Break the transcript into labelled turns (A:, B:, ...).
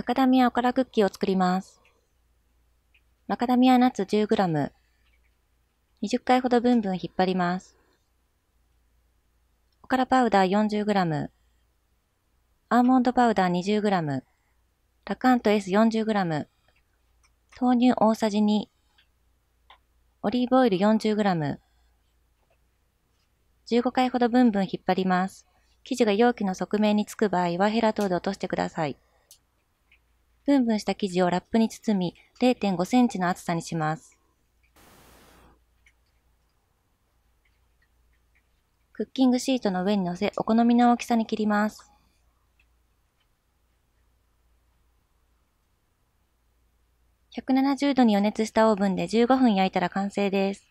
A: マカダミアおからクッキーを作ります。マカダミアナッツ 10g。20回ほどブンブン引っ張ります。おからパウダー 40g。アーモンドパウダー 20g。ラカント S40g。豆乳大さじ2。オリーブオイル 40g。15回ほどブンブン引っ張ります。生地が容器の側面につく場合はヘラ等で落としてください。ブンブンした生地をラップに包み、0.5センチの厚さにします。クッキングシートの上に乗せ、お好みの大きさに切ります。170度に予熱したオーブンで15分焼いたら完成です。